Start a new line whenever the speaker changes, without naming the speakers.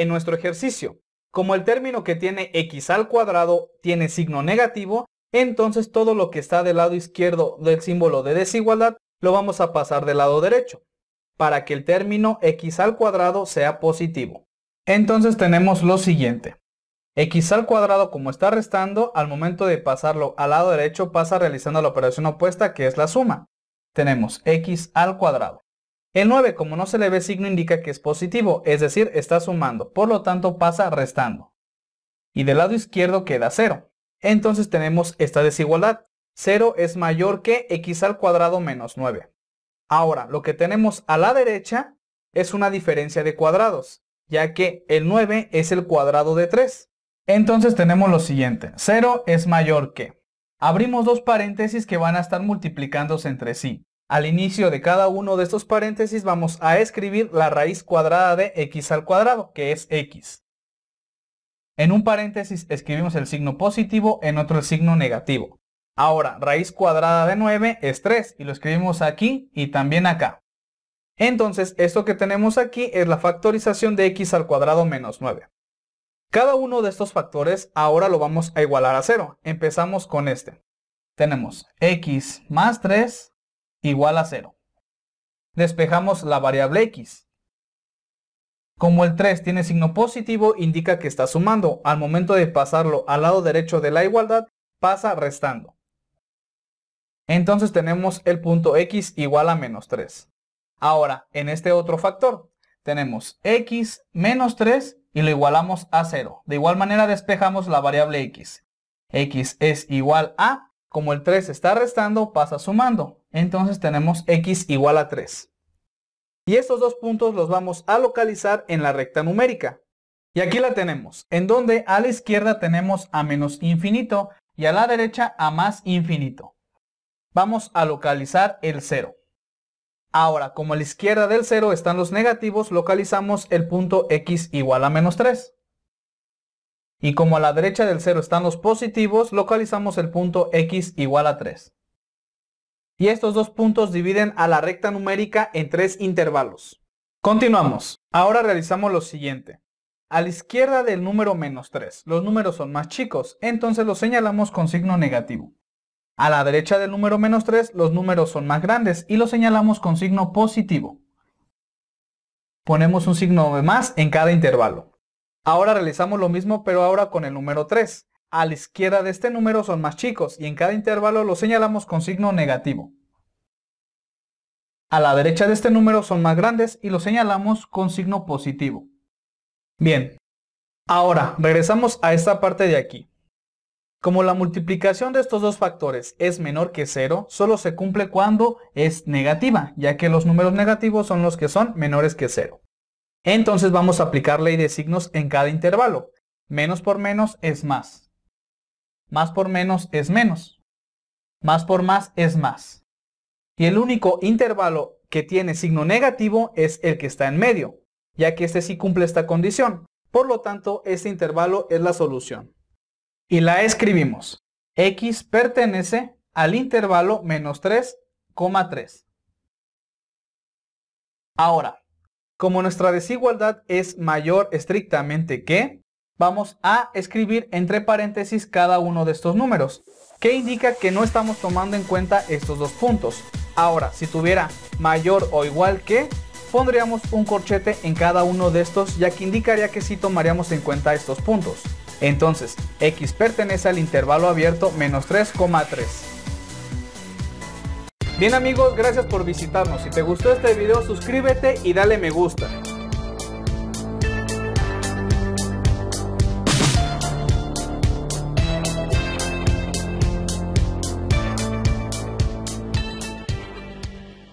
en nuestro ejercicio. Como el término que tiene x al cuadrado tiene signo negativo, entonces todo lo que está del lado izquierdo del símbolo de desigualdad lo vamos a pasar del lado derecho, para que el término x al cuadrado sea positivo. Entonces tenemos lo siguiente. x al cuadrado como está restando, al momento de pasarlo al lado derecho pasa realizando la operación opuesta que es la suma. Tenemos x al cuadrado. El 9, como no se le ve signo, indica que es positivo, es decir, está sumando, por lo tanto pasa restando. Y del lado izquierdo queda 0. Entonces tenemos esta desigualdad. 0 es mayor que x al cuadrado menos 9. Ahora, lo que tenemos a la derecha es una diferencia de cuadrados, ya que el 9 es el cuadrado de 3. Entonces tenemos lo siguiente, 0 es mayor que. Abrimos dos paréntesis que van a estar multiplicándose entre sí. Al inicio de cada uno de estos paréntesis vamos a escribir la raíz cuadrada de x al cuadrado, que es x. En un paréntesis escribimos el signo positivo, en otro el signo negativo. Ahora, raíz cuadrada de 9 es 3 y lo escribimos aquí y también acá. Entonces, esto que tenemos aquí es la factorización de x al cuadrado menos 9. Cada uno de estos factores ahora lo vamos a igualar a 0. Empezamos con este. Tenemos x más 3 igual a 0. Despejamos la variable x. Como el 3 tiene signo positivo, indica que está sumando. Al momento de pasarlo al lado derecho de la igualdad, pasa restando. Entonces tenemos el punto x igual a menos 3. Ahora, en este otro factor, tenemos x menos 3 y lo igualamos a 0. De igual manera despejamos la variable x. x es igual a, como el 3 está restando, pasa sumando. Entonces tenemos x igual a 3. Y estos dos puntos los vamos a localizar en la recta numérica. Y aquí la tenemos, en donde a la izquierda tenemos a menos infinito y a la derecha a más infinito. Vamos a localizar el 0. Ahora, como a la izquierda del 0 están los negativos, localizamos el punto x igual a menos 3. Y como a la derecha del 0 están los positivos, localizamos el punto x igual a 3 y estos dos puntos dividen a la recta numérica en tres intervalos. Continuamos. Ahora realizamos lo siguiente. A la izquierda del número menos 3, los números son más chicos, entonces los señalamos con signo negativo. A la derecha del número menos 3, los números son más grandes y los señalamos con signo positivo. Ponemos un signo de más en cada intervalo. Ahora realizamos lo mismo pero ahora con el número 3 a la izquierda de este número son más chicos y en cada intervalo los señalamos con signo negativo. A la derecha de este número son más grandes y los señalamos con signo positivo. Bien, ahora regresamos a esta parte de aquí. Como la multiplicación de estos dos factores es menor que 0, solo se cumple cuando es negativa, ya que los números negativos son los que son menores que 0. Entonces vamos a aplicar ley de signos en cada intervalo. Menos por menos es más. Más por menos es menos. Más por más es más. Y el único intervalo que tiene signo negativo es el que está en medio, ya que este sí cumple esta condición. Por lo tanto, este intervalo es la solución. Y la escribimos. X pertenece al intervalo menos 3,3. Ahora, como nuestra desigualdad es mayor estrictamente que, vamos a escribir entre paréntesis cada uno de estos números, que indica que no estamos tomando en cuenta estos dos puntos. Ahora, si tuviera mayor o igual que, pondríamos un corchete en cada uno de estos, ya que indicaría que sí tomaríamos en cuenta estos puntos. Entonces, x pertenece al intervalo abierto menos 3,3. Bien amigos, gracias por visitarnos. Si te gustó este video, suscríbete y dale me gusta.